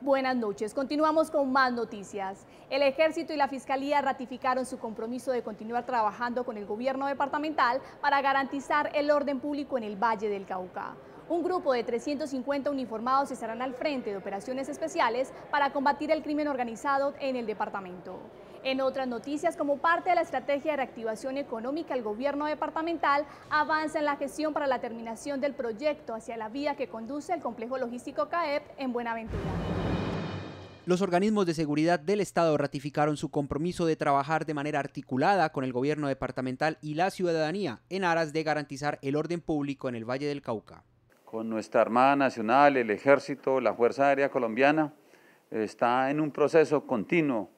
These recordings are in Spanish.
Buenas noches. Continuamos con más noticias. El Ejército y la Fiscalía ratificaron su compromiso de continuar trabajando con el gobierno departamental para garantizar el orden público en el Valle del Cauca. Un grupo de 350 uniformados estarán al frente de operaciones especiales para combatir el crimen organizado en el departamento. En otras noticias, como parte de la estrategia de reactivación económica, el gobierno departamental avanza en la gestión para la terminación del proyecto hacia la vía que conduce al complejo logístico CAEP en Buenaventura. Los organismos de seguridad del Estado ratificaron su compromiso de trabajar de manera articulada con el gobierno departamental y la ciudadanía en aras de garantizar el orden público en el Valle del Cauca. Con nuestra Armada Nacional, el Ejército, la Fuerza Aérea Colombiana, está en un proceso continuo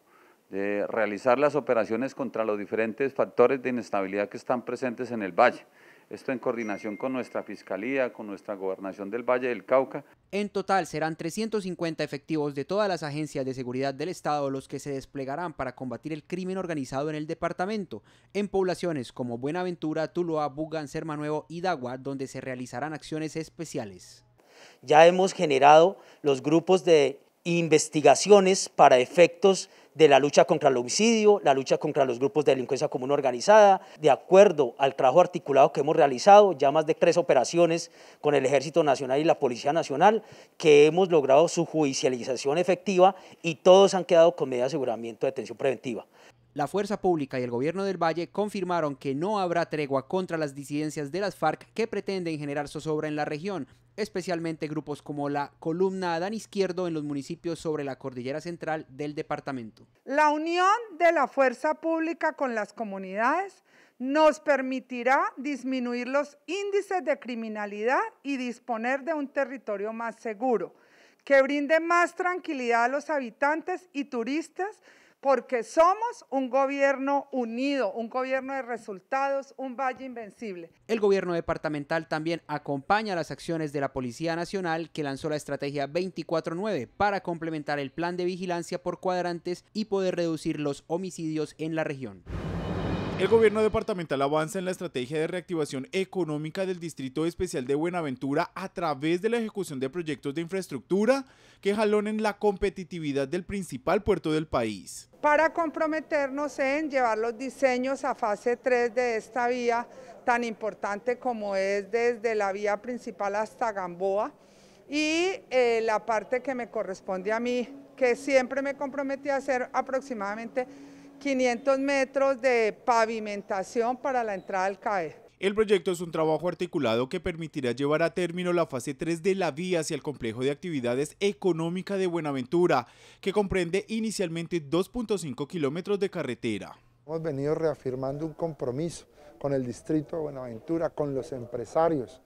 de realizar las operaciones contra los diferentes factores de inestabilidad que están presentes en el valle. Esto en coordinación con nuestra Fiscalía, con nuestra Gobernación del Valle del Cauca. En total serán 350 efectivos de todas las agencias de seguridad del Estado los que se desplegarán para combatir el crimen organizado en el departamento, en poblaciones como Buenaventura, Tuluá, Buga, Sermanuevo y Dagua, donde se realizarán acciones especiales. Ya hemos generado los grupos de investigaciones para efectos de la lucha contra el homicidio, la lucha contra los grupos de delincuencia común organizada. De acuerdo al trabajo articulado que hemos realizado, ya más de tres operaciones con el Ejército Nacional y la Policía Nacional, que hemos logrado su judicialización efectiva y todos han quedado con medio de aseguramiento de detención preventiva la Fuerza Pública y el gobierno del Valle confirmaron que no habrá tregua contra las disidencias de las FARC que pretenden generar zozobra en la región, especialmente grupos como la columna Adán Izquierdo en los municipios sobre la cordillera central del departamento. La unión de la fuerza pública con las comunidades nos permitirá disminuir los índices de criminalidad y disponer de un territorio más seguro, que brinde más tranquilidad a los habitantes y turistas porque somos un gobierno unido, un gobierno de resultados, un valle invencible. El gobierno departamental también acompaña las acciones de la Policía Nacional que lanzó la estrategia 24-9 para complementar el plan de vigilancia por cuadrantes y poder reducir los homicidios en la región. El gobierno departamental avanza en la estrategia de reactivación económica del Distrito Especial de Buenaventura a través de la ejecución de proyectos de infraestructura que jalonen la competitividad del principal puerto del país. Para comprometernos en llevar los diseños a fase 3 de esta vía tan importante como es desde la vía principal hasta Gamboa y eh, la parte que me corresponde a mí, que siempre me comprometí a hacer aproximadamente 500 metros de pavimentación para la entrada al CAE. El proyecto es un trabajo articulado que permitirá llevar a término la fase 3 de la vía hacia el complejo de actividades económicas de Buenaventura, que comprende inicialmente 2.5 kilómetros de carretera. Hemos venido reafirmando un compromiso con el distrito de Buenaventura, con los empresarios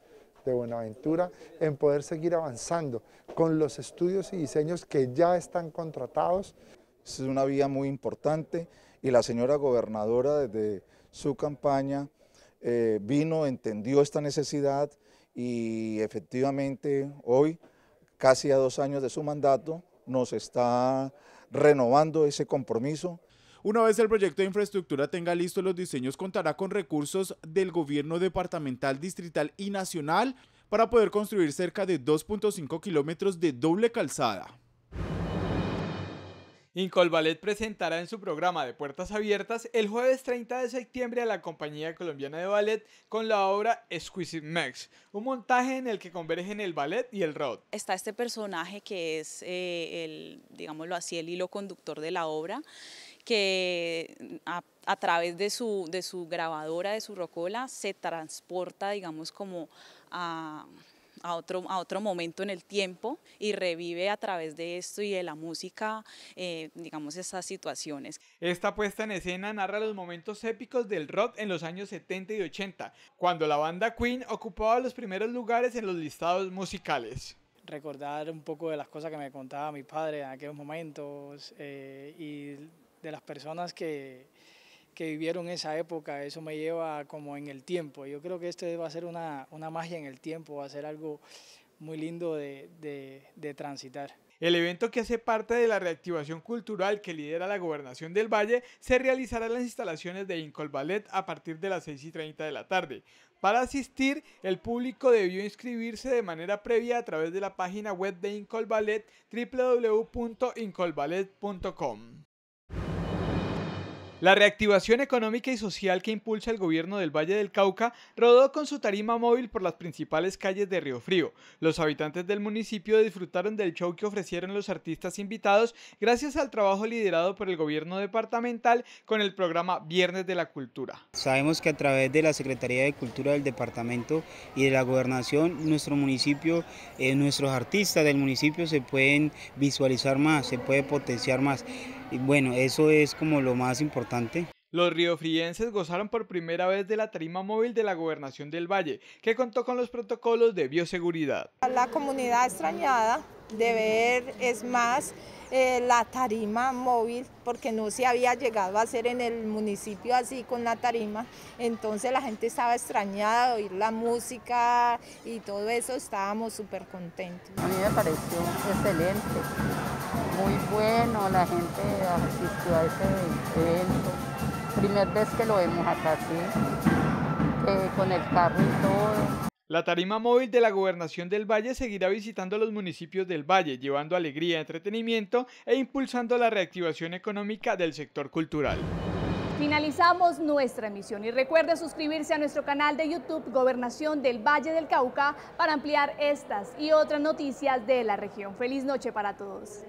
de Buenaventura, en poder seguir avanzando con los estudios y diseños que ya están contratados. Es una vía muy importante y la señora gobernadora desde su campaña eh, vino, entendió esta necesidad y efectivamente hoy, casi a dos años de su mandato, nos está renovando ese compromiso. Una vez el proyecto de infraestructura tenga listos los diseños, contará con recursos del gobierno departamental, distrital y nacional para poder construir cerca de 2.5 kilómetros de doble calzada. Ballet presentará en su programa de Puertas Abiertas el jueves 30 de septiembre a la compañía colombiana de ballet con la obra Exquisite Max, un montaje en el que convergen el ballet y el rock. Está este personaje que es eh, el, digámoslo así, el hilo conductor de la obra, que mm, a, través de su, de su grabadora, de su rocola, se transporta, digamos, como a a otro, a otro momento en el tiempo y revive a través de esto y de la música, eh, digamos, esas situaciones. Esta puesta en escena narra los momentos épicos del rock en los años 70 y 80, cuando la banda Queen ocupaba los primeros lugares en los listados musicales recordar un poco de las cosas que me contaba mi padre en aquellos momentos eh, y de las personas que, que vivieron esa época, eso me lleva como en el tiempo. Yo creo que esto va a ser una, magia en el tiempo, va a ser algo muy lindo de, transitar. El evento que hace parte de la reactivación cultural que lidera la gobernación del Valle se realizará en las instalaciones de Ballet a partir de las 6 y 30 de la tarde. Para asistir, el público debió inscribirse de manera previa a través de la página web de Ballet www.incolballet.com. La reactivación económica y social que impulsa el gobierno del Valle del Cauca rodó con su tarima móvil por las principales calles de Río Frío. Los habitantes del municipio disfrutaron del show que ofrecieron los artistas invitados gracias al trabajo liderado por el gobierno departamental con el programa Viernes de la Cultura. Sabemos que a través de la Secretaría de Cultura del departamento y de la gobernación, nuestro municipio, eh, nuestros artistas del municipio se pueden visualizar más, se puede potenciar más. Y bueno, eso es como lo más importante. Los riofrienses gozaron por primera vez de la tarima móvil de la Gobernación del Valle, que contó con los protocolos de bioseguridad. La comunidad extrañada de ver es más eh, la tarima móvil, porque no se había llegado a hacer en el municipio así con la tarima, entonces la gente estaba extrañada de oír la música y todo eso, estábamos súper contentos. A mí me pareció excelente muy bueno, la gente asistió a ese evento. Primer vez que lo vemos acá, sí, eh, con el carro y todo. La tarima móvil de la Gobernación del Valle seguirá visitando los municipios del Valle, llevando alegría, entretenimiento e impulsando la reactivación económica del sector cultural. Finalizamos nuestra emisión y recuerde suscribirse a nuestro canal de YouTube Gobernación del Valle del Cauca para ampliar estas y otras noticias de la región. Feliz noche para todos.